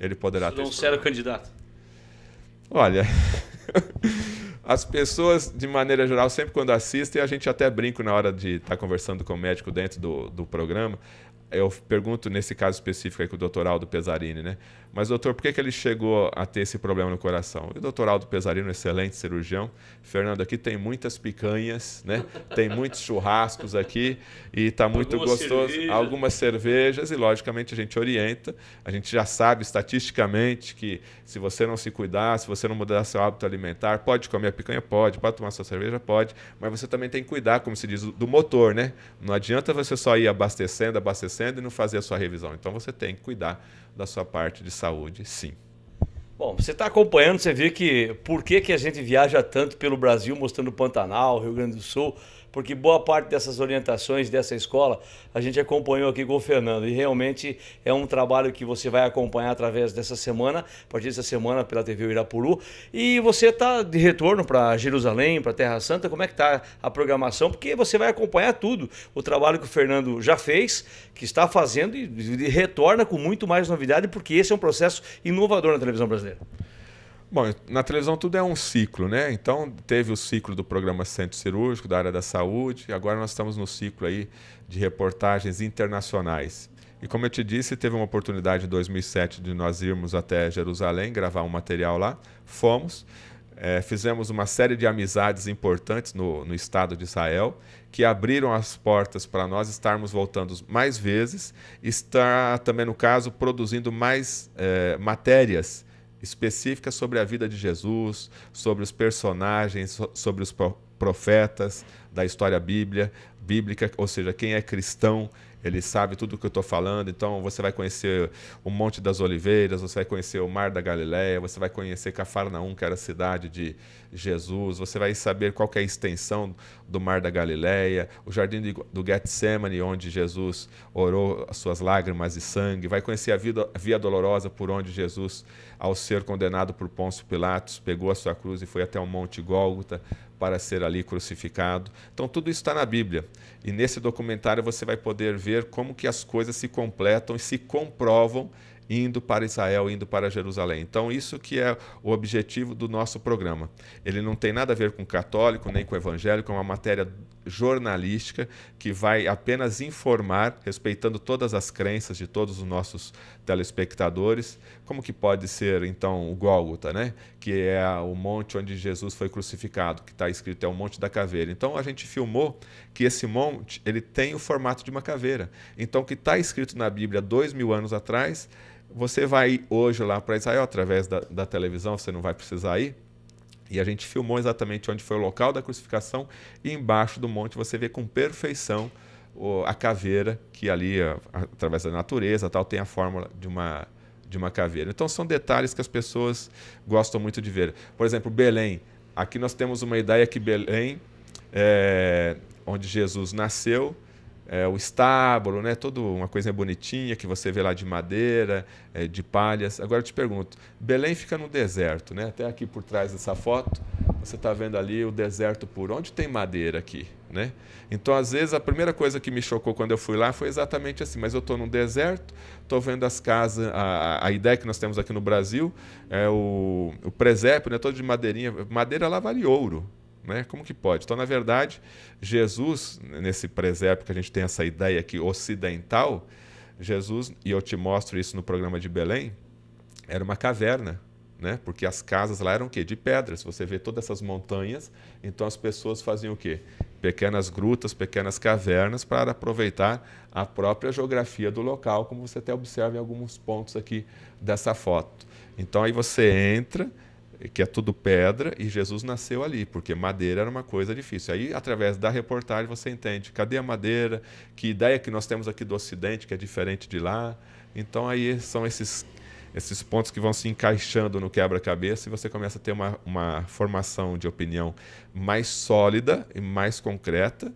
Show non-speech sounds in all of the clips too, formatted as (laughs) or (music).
ele poderá Isso ter. Não será candidato. Olha, (laughs) as pessoas, de maneira geral, sempre quando assistem, a gente até brinca na hora de estar tá conversando com o médico dentro do, do programa eu pergunto nesse caso específico aí com o doutor Aldo Pesarini, né? Mas, doutor, por que, que ele chegou a ter esse problema no coração? E o doutor Aldo Pesarini, um excelente cirurgião. Fernando, aqui tem muitas picanhas, né? Tem muitos churrascos aqui e está muito gostoso. Cerveja. Algumas cervejas e, logicamente, a gente orienta. A gente já sabe estatisticamente que se você não se cuidar, se você não mudar seu hábito alimentar, pode comer a picanha? Pode. Pode tomar sua cerveja? Pode. Mas você também tem que cuidar, como se diz, do motor, né? Não adianta você só ir abastecendo, abastecendo acontecendo e não fazer a sua revisão. Então você tem que cuidar da sua parte de saúde, sim. Bom, você está acompanhando, você vê que por que, que a gente viaja tanto pelo Brasil, mostrando Pantanal, Rio Grande do Sul, porque boa parte dessas orientações dessa escola a gente acompanhou aqui com o Fernando. E realmente é um trabalho que você vai acompanhar através dessa semana, a partir dessa semana pela TV Irapuru. E você está de retorno para Jerusalém, para Terra Santa, como é que está a programação? Porque você vai acompanhar tudo, o trabalho que o Fernando já fez, que está fazendo e retorna com muito mais novidade, porque esse é um processo inovador na televisão brasileira. Bom, na televisão tudo é um ciclo, né? Então teve o ciclo do programa Centro Cirúrgico, da área da saúde, agora nós estamos no ciclo aí de reportagens internacionais. E como eu te disse, teve uma oportunidade em 2007 de nós irmos até Jerusalém gravar um material lá. Fomos, é, fizemos uma série de amizades importantes no, no Estado de Israel, que abriram as portas para nós estarmos voltando mais vezes, estar também, no caso, produzindo mais é, matérias específica sobre a vida de Jesus, sobre os personagens, sobre os profetas da história bíblia, bíblica, ou seja, quem é cristão, ele sabe tudo o que eu estou falando. Então você vai conhecer o Monte das Oliveiras, você vai conhecer o Mar da Galileia, você vai conhecer Cafarnaum, que era a cidade de Jesus, você vai saber qual é a extensão do Mar da Galileia, o Jardim do Getsemane, onde Jesus orou as suas lágrimas e sangue, vai conhecer a Via, a via Dolorosa, por onde Jesus, ao ser condenado por Pôncio Pilatos, pegou a sua cruz e foi até o Monte Gólgota para ser ali crucificado. Então tudo isso está na Bíblia. E nesse documentário você vai poder ver ver como que as coisas se completam e se comprovam indo para Israel, indo para Jerusalém. Então, isso que é o objetivo do nosso programa. Ele não tem nada a ver com católico nem com evangélico, é uma matéria jornalística que vai apenas informar, respeitando todas as crenças de todos os nossos telespectadores, como que pode ser então o Gólgota, né? Que é o monte onde Jesus foi crucificado, que está escrito é o Monte da Caveira. Então a gente filmou que esse monte ele tem o formato de uma caveira. Então o que está escrito na Bíblia dois mil anos atrás você vai hoje lá para Israel através da, da televisão, você não vai precisar ir. E a gente filmou exatamente onde foi o local da crucificação e embaixo do monte você vê com perfeição a caveira que ali através da natureza tal tem a fórmula de uma de uma caveira. Então são detalhes que as pessoas gostam muito de ver. Por exemplo, Belém. Aqui nós temos uma ideia que Belém, é, onde Jesus nasceu, é, o estábulo, né? Toda uma coisinha bonitinha que você vê lá de madeira, é, de palhas. Agora eu te pergunto, Belém fica no deserto, né? Até aqui por trás dessa foto, você está vendo ali o deserto por onde tem madeira aqui, né? Então, às vezes, a primeira coisa que me chocou quando eu fui lá foi exatamente assim, mas eu estou no deserto, estou vendo as casas, a, a, ideia que nós temos aqui no Brasil é o, o presépio, né? Todo de madeirinha, madeira, lá vale ouro, né? Como que pode? Então, na verdade, Jesus, nesse presépio que a gente tem essa ideia aqui ocidental, Jesus, e eu te mostro isso no programa de Belém, era uma caverna. Né? Porque as casas lá eram o quê? De pedras. Você vê todas essas montanhas, então as pessoas faziam o quê? Pequenas grutas, pequenas cavernas para aproveitar a própria geografia do local, como você até observa em alguns pontos aqui dessa foto. Então aí você entra que é tudo pedra, e Jesus nasceu ali, porque madeira era uma coisa difícil. Aí, através da reportagem, você entende cadê a madeira, que ideia que nós temos aqui do Ocidente, que é diferente de lá. Então, aí são esses, esses pontos que vão se encaixando no quebra-cabeça e você começa a ter uma, uma formação de opinião mais sólida e mais concreta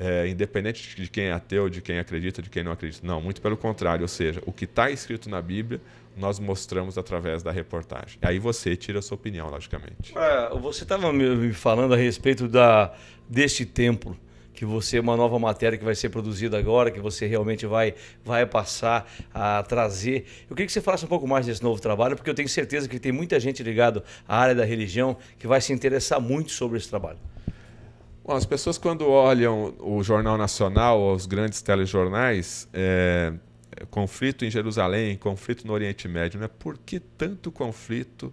é, independente de quem é ateu, de quem acredita, de quem não acredita. Não, muito pelo contrário. Ou seja, o que está escrito na Bíblia, nós mostramos através da reportagem. Aí você tira a sua opinião, logicamente. É, você estava me falando a respeito da, deste templo que você uma nova matéria que vai ser produzida agora, que você realmente vai vai passar a trazer. Eu queria que você falasse um pouco mais desse novo trabalho, porque eu tenho certeza que tem muita gente ligado à área da religião que vai se interessar muito sobre esse trabalho. Bom, as pessoas quando olham o Jornal Nacional, os grandes telejornais, é, é, conflito em Jerusalém, conflito no Oriente Médio, né? por que tanto conflito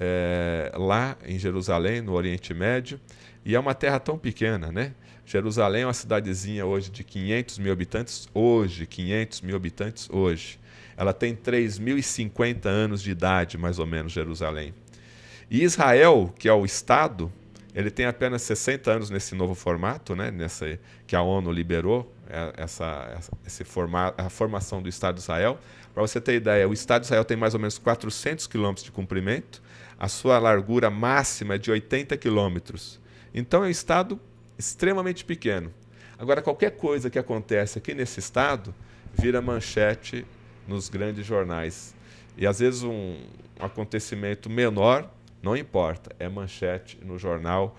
é, lá em Jerusalém, no Oriente Médio? E é uma terra tão pequena, né? Jerusalém é uma cidadezinha hoje de 500 mil habitantes, hoje, 500 mil habitantes hoje. Ela tem 3.050 anos de idade, mais ou menos, Jerusalém. E Israel, que é o Estado, ele tem apenas 60 anos nesse novo formato, né? Nessa que a ONU liberou é, essa, essa esse forma, a formação do Estado de Israel. Para você ter ideia, o Estado de Israel tem mais ou menos 400 quilômetros de comprimento. A sua largura máxima é de 80 quilômetros. Então é um estado extremamente pequeno. Agora qualquer coisa que acontece aqui nesse estado vira manchete nos grandes jornais. E às vezes um acontecimento menor não importa, é manchete no jornal